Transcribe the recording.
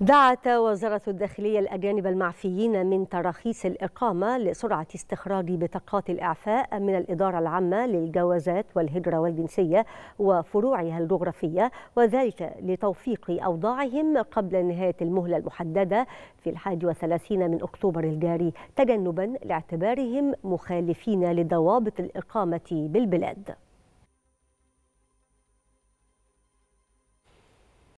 دعت وزارة الداخلية الأجانب المعفيين من تراخيص الإقامة لسرعة استخراج بطاقات الإعفاء من الإدارة العامة للجوازات والهجرة والجنسية وفروعها الجغرافية وذلك لتوفيق أوضاعهم قبل نهاية المهلة المحددة في 31 من أكتوبر الجاري تجنبا لاعتبارهم مخالفين لضوابط الإقامة بالبلاد